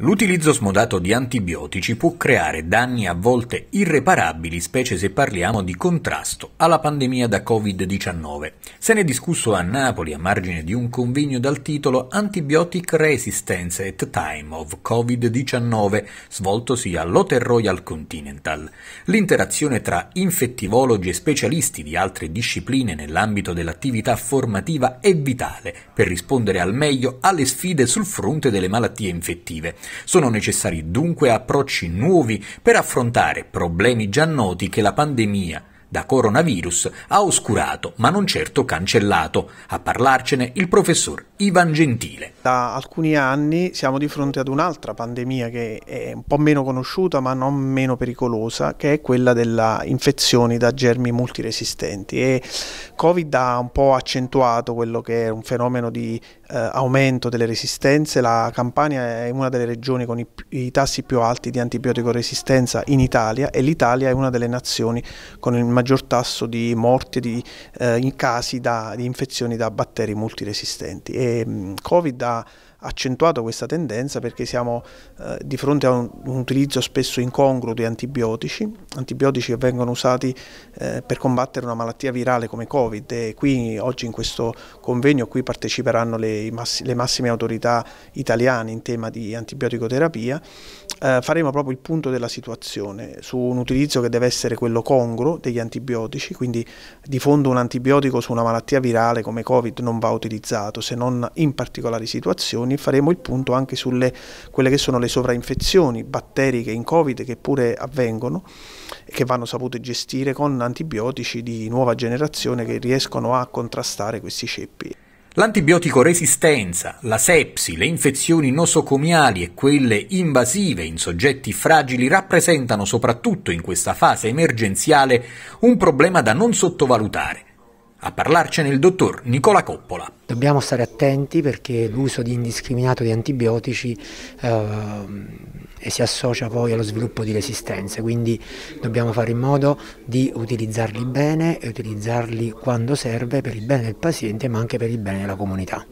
L'utilizzo smodato di antibiotici può creare danni a volte irreparabili, specie se parliamo di contrasto alla pandemia da Covid-19. Se ne è discusso a Napoli a margine di un convegno dal titolo Antibiotic Resistance at Time of Covid-19, svoltosi all'Hotel Royal Continental. L'interazione tra infettivologi e specialisti di altre discipline nell'ambito dell'attività formativa è vitale per rispondere al meglio alle sfide sul fronte delle malattie infettive. Sono necessari dunque approcci nuovi per affrontare problemi già noti che la pandemia da coronavirus ha oscurato, ma non certo cancellato. A parlarcene il professor Ivan Gentile. Da alcuni anni siamo di fronte ad un'altra pandemia che è un po' meno conosciuta, ma non meno pericolosa, che è quella delle infezioni da germi multiresistenti. E Covid ha un po' accentuato quello che è un fenomeno di eh, aumento delle resistenze. La Campania è una delle regioni con i, i tassi più alti di antibiotico resistenza in Italia e l'Italia è una delle nazioni con il maggior tasso di morti di, eh, in casi da, di infezioni da batteri multiresistenti. E, mh, Covid ha accentuato questa tendenza perché siamo eh, di fronte a un, un, utilizzo spesso incongruo di antibiotici, antibiotici che vengono usati eh, per combattere una malattia virale come Covid e qui oggi in questo convegno qui parteciperanno le, massi, le massime autorità italiane in tema di antibioticoterapia, eh, faremo proprio il punto della situazione su un utilizzo che deve essere quello congruo degli antibiotici, quindi di fondo un antibiotico su una malattia virale come Covid non va utilizzato se non in particolari situazioni trasmissioni faremo il punto anche sulle quelle che sono le sovrainfezioni batteriche in Covid che pure avvengono e che vanno sapute gestire con antibiotici di nuova generazione che riescono a contrastare questi ceppi. L'antibiotico resistenza, la sepsi, le infezioni nosocomiali e quelle invasive in soggetti fragili rappresentano soprattutto in questa fase emergenziale un problema da non sottovalutare a parlarcene il dottor Nicola Coppola. Dobbiamo stare attenti perché l'uso di indiscriminato di antibiotici eh, si associa poi allo sviluppo di resistenze, quindi dobbiamo fare in modo di utilizzarli bene e utilizzarli quando serve per il bene del paziente ma anche per il bene della comunità.